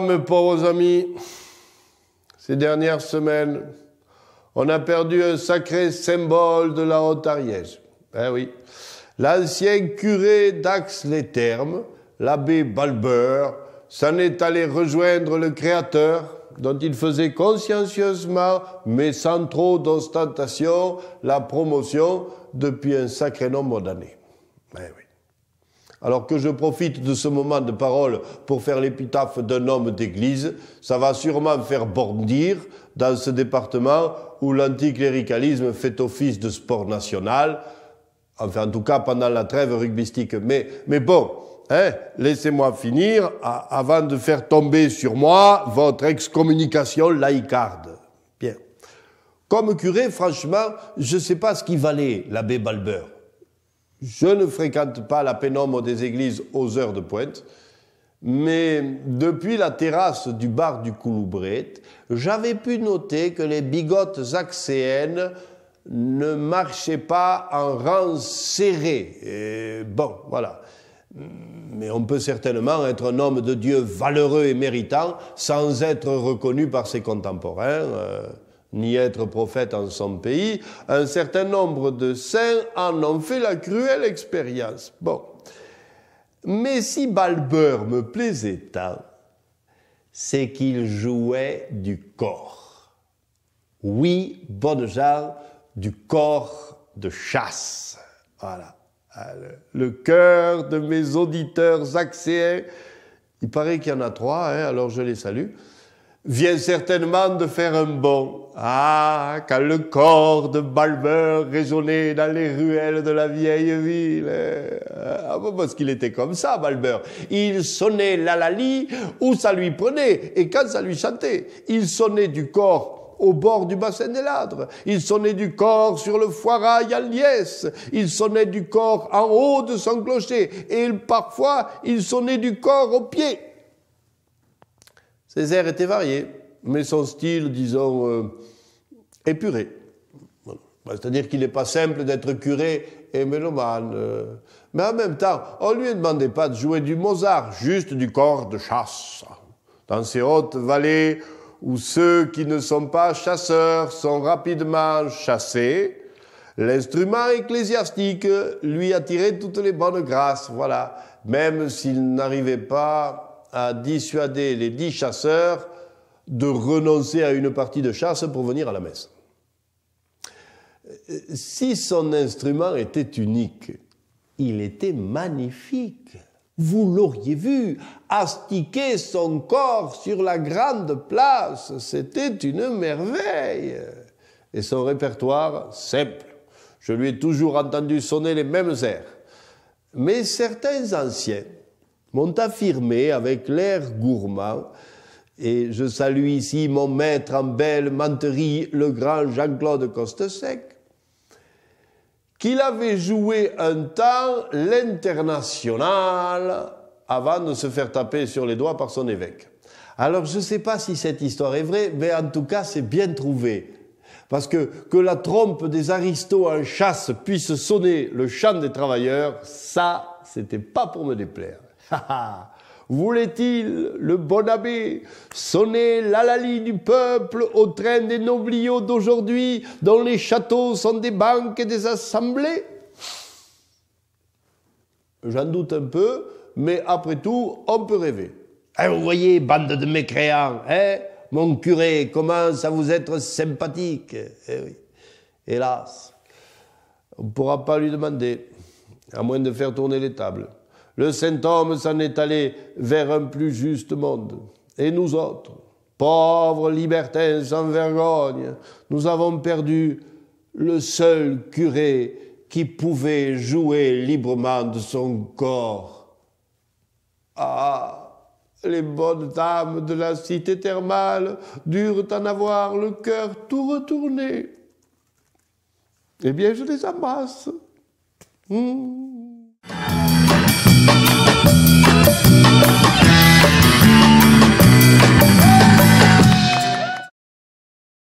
mes pauvres amis, ces dernières semaines, on a perdu un sacré symbole de la Haute-Ariège. Eh oui, l'ancien curé d'Aix-les-Thermes, l'abbé Balbeur, s'en est allé rejoindre le Créateur, dont il faisait consciencieusement, mais sans trop d'ostentation, la promotion depuis un sacré nombre d'années. Eh oui. Alors que je profite de ce moment de parole pour faire l'épitaphe d'un homme d'église, ça va sûrement faire bondir dans ce département où l'anticléricalisme fait office de sport national, enfin en tout cas pendant la trêve rugbystique. Mais, mais bon, Hein, laissez-moi finir avant de faire tomber sur moi votre excommunication laïcarde. Bien. Comme curé, franchement, je ne sais pas ce qu'il valait l'abbé Balbeur. Je ne fréquente pas la pénombre des églises aux heures de pointe, mais depuis la terrasse du bar du Couloubret, j'avais pu noter que les bigotes axéennes ne marchaient pas en rang serré. Et bon, voilà. Mais on peut certainement être un homme de Dieu valeureux et méritant sans être reconnu par ses contemporains. Euh, ni être prophète en son pays, un certain nombre de saints en ont fait la cruelle expérience. Bon. Mais si Balbeur me plaisait tant, c'est qu'il jouait du corps. Oui, bonne du corps de chasse. Voilà. Ah, le cœur de mes auditeurs axéens, il paraît qu'il y en a trois, hein, alors je les salue vient certainement de faire un bond. Ah, quand le corps de Balbeur résonnait dans les ruelles de la vieille ville. Ah, parce qu'il était comme ça, Balbeur. « Il sonnait la où ça lui prenait et quand ça lui chantait. Il sonnait du corps au bord du bassin des Ladres. Il sonnait du corps sur le foirail à Liesse. Il sonnait du corps en haut de son clocher. Et parfois, il sonnait du corps aux pieds. Ses airs étaient variés, mais son style, disons, euh, épuré. Bah, c'est-à-dire qu'il n'est pas simple d'être curé et mélomane. Euh. Mais en même temps, on ne lui demandait pas de jouer du Mozart, juste du corps de chasse. Dans ces hautes vallées où ceux qui ne sont pas chasseurs sont rapidement chassés, L'instrument ecclésiastique lui attirait toutes les bonnes grâces, voilà, même s'il n'arrivait pas à dissuader les dix chasseurs de renoncer à une partie de chasse pour venir à la messe. Si son instrument était unique, il était magnifique. Vous l'auriez vu, astiquer son corps sur la grande place, c'était une merveille. Et son répertoire, simple. Je lui ai toujours entendu sonner les mêmes airs. Mais certains anciens, m'ont affirmé avec l'air gourmand et je salue ici mon maître en belle manterie, le grand Jean-Claude Costesec, qu'il avait joué un temps l'international avant de se faire taper sur les doigts par son évêque. Alors je ne sais pas si cette histoire est vraie, mais en tout cas c'est bien trouvé. Parce que que la trompe des aristos en chasse puisse sonner le chant des travailleurs, ça, c'était pas pour me déplaire. Voulait-il, le bon abbé, sonner l'alali du peuple au train des nobliaux d'aujourd'hui, dont les châteaux sont des banques et des assemblées J'en doute un peu, mais après tout, on peut rêver. Hein, vous voyez, bande de mécréants, hein mon curé commence à vous être sympathique. Eh Hélas, on ne pourra pas lui demander, à moins de faire tourner les tables. Le saint homme s'en est allé vers un plus juste monde. Et nous autres, pauvres libertins sans vergogne, nous avons perdu le seul curé qui pouvait jouer librement de son corps. Ah les bonnes dames de la cité thermale durent en avoir le cœur tout retourné. Eh bien, je les embrasse. Hmm.